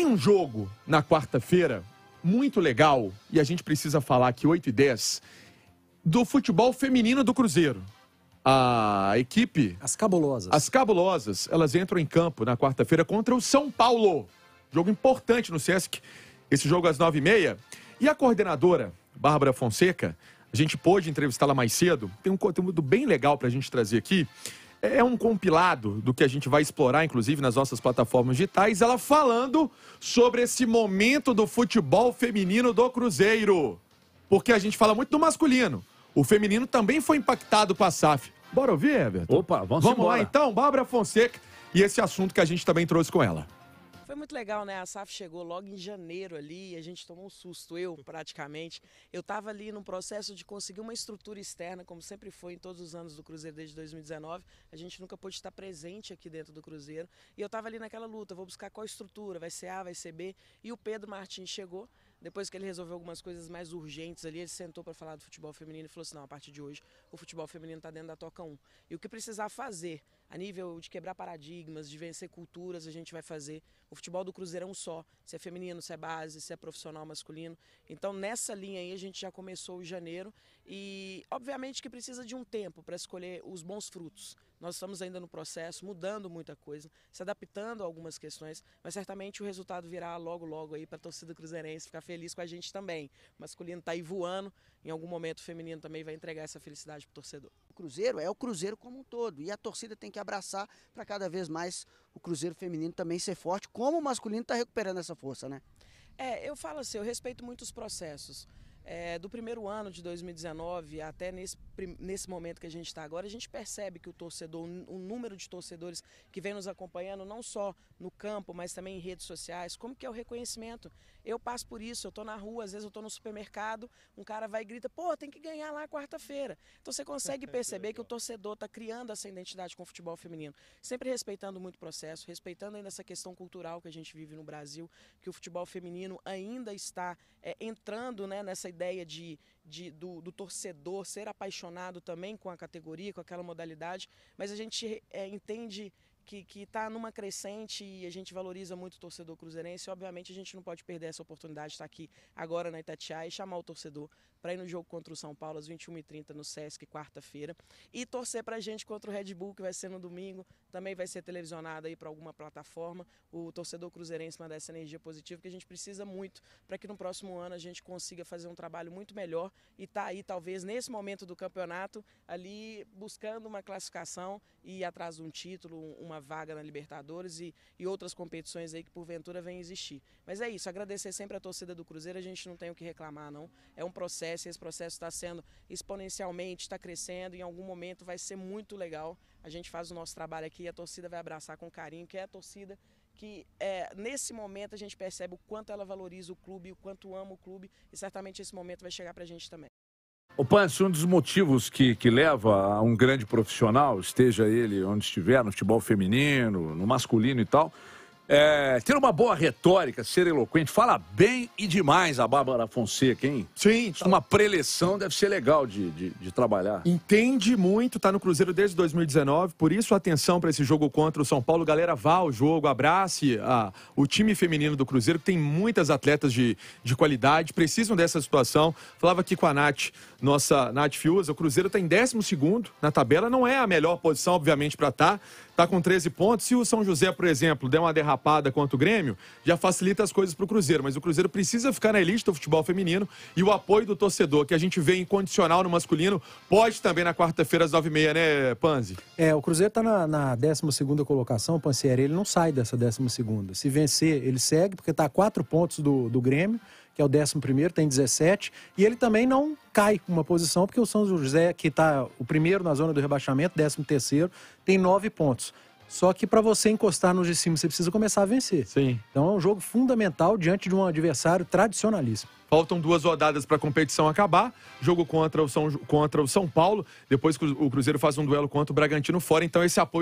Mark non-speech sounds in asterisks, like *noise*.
Tem um jogo na quarta-feira muito legal, e a gente precisa falar aqui 8 e 10, do futebol feminino do Cruzeiro. A equipe. As cabulosas. As cabulosas, elas entram em campo na quarta-feira contra o São Paulo. Jogo importante no Sesc. Esse jogo às 9h30. E a coordenadora, Bárbara Fonseca, a gente pôde entrevistá-la mais cedo. Tem um conteúdo bem legal para a gente trazer aqui é um compilado do que a gente vai explorar, inclusive, nas nossas plataformas digitais, ela falando sobre esse momento do futebol feminino do Cruzeiro. Porque a gente fala muito do masculino. O feminino também foi impactado com a SAF. Bora ouvir, Everton? Opa, vamos, vamos embora. lá então, Bárbara Fonseca e esse assunto que a gente também trouxe com ela. Foi muito legal, né? A SAF chegou logo em janeiro ali e a gente tomou um susto, eu praticamente. Eu estava ali num processo de conseguir uma estrutura externa, como sempre foi em todos os anos do Cruzeiro desde 2019. A gente nunca pôde estar presente aqui dentro do Cruzeiro. E eu estava ali naquela luta, vou buscar qual estrutura, vai ser A, vai ser B. E o Pedro Martins chegou, depois que ele resolveu algumas coisas mais urgentes ali, ele sentou para falar do futebol feminino e falou assim: não, a partir de hoje o futebol feminino está dentro da Toca 1. E o que precisar fazer a nível de quebrar paradigmas, de vencer culturas, a gente vai fazer. O futebol do Cruzeiro é um só, se é feminino, se é base, se é profissional masculino. Então nessa linha aí a gente já começou o janeiro e obviamente que precisa de um tempo para escolher os bons frutos. Nós estamos ainda no processo, mudando muita coisa, se adaptando a algumas questões, mas certamente o resultado virá logo logo aí para a torcida cruzeirense ficar feliz com a gente também. O masculino está aí voando em algum momento o feminino também vai entregar essa felicidade para o torcedor. O Cruzeiro é o Cruzeiro como um todo e a torcida tem que abraçar para cada vez mais o Cruzeiro feminino também ser forte, como o masculino está recuperando essa força, né? É, eu falo assim, eu respeito muito os processos. É, do primeiro ano de 2019 até nesse, nesse momento que a gente está agora, a gente percebe que o torcedor, o número de torcedores que vem nos acompanhando, não só no campo, mas também em redes sociais, como que é o reconhecimento. Eu passo por isso, eu estou na rua, às vezes eu estou no supermercado, um cara vai e grita, pô, tem que ganhar lá quarta-feira. Então você consegue *laughs* perceber que o torcedor está criando essa identidade com o futebol feminino, sempre respeitando muito o processo, respeitando ainda essa questão cultural que a gente vive no Brasil, que o futebol feminino ainda está é, entrando né, nessa ideia de, de do, do, torcedor ser apaixonado também com a categoria, com aquela modalidade, mas a gente é, entende que, que tá numa crescente e a gente valoriza muito o torcedor cruzeirense. Obviamente a gente não pode perder essa oportunidade de estar aqui agora na Itatiaia e chamar o torcedor para ir no jogo contra o São Paulo às 21h30 no Sesc, quarta-feira. E torcer para a gente contra o Red Bull, que vai ser no domingo. Também vai ser televisionado aí para alguma plataforma. O torcedor cruzeirense mandar essa energia positiva que a gente precisa muito para que no próximo ano a gente consiga fazer um trabalho muito melhor e tá aí, talvez, nesse momento do campeonato, ali buscando uma classificação e atrás de um título, uma vaga na Libertadores e, e outras competições aí que porventura venham existir. Mas é isso, agradecer sempre a torcida do Cruzeiro, a gente não tem o que reclamar não. É um processo e esse processo está sendo exponencialmente, está crescendo, em algum momento vai ser muito legal. A gente faz o nosso trabalho aqui e a torcida vai abraçar com carinho, que é a torcida que é, nesse momento a gente percebe o quanto ela valoriza o clube, o quanto ama o clube e certamente esse momento vai chegar para a gente também. O Pance, um dos motivos que, que leva a um grande profissional, esteja ele onde estiver, no futebol feminino, no masculino e tal, é, ter uma boa retórica, ser eloquente, fala bem e demais a Bárbara Fonseca, hein? Sim. Tá... Uma preleção deve ser legal de, de, de trabalhar. Entende muito, tá no Cruzeiro desde 2019, por isso atenção para esse jogo contra o São Paulo. Galera, vá ao jogo, abrace a, ah, o time feminino do Cruzeiro, que tem muitas atletas de, de qualidade, precisam dessa situação. Falava aqui com a Nath, nossa Nath Fiuza, o Cruzeiro tá em 12 na tabela, não é a melhor posição, obviamente, para estar. Tá está com 13 pontos. Se o São José, por exemplo, der uma derrapada contra o Grêmio, já facilita as coisas para o Cruzeiro. Mas o Cruzeiro precisa ficar na elite do futebol feminino e o apoio do torcedor, que a gente vê incondicional no masculino, pode também na quarta-feira às 9h30, né, Panzi? É, o Cruzeiro está na, na 12 colocação, Pansieri, ele não sai dessa 12. Se vencer, ele segue, porque está a 4 pontos do, do Grêmio que é o 11 tem 17, e ele também não cai uma posição, porque o São José, que está o primeiro na zona do rebaixamento, 13 tem 9 pontos. Só que para você encostar nos de cima, você precisa começar a vencer. Sim. Então é um jogo fundamental diante de um adversário tradicionalíssimo. Faltam duas rodadas para a competição acabar. Jogo contra o, São, contra o São Paulo. Depois o Cruzeiro faz um duelo contra o Bragantino fora. Então esse apoio.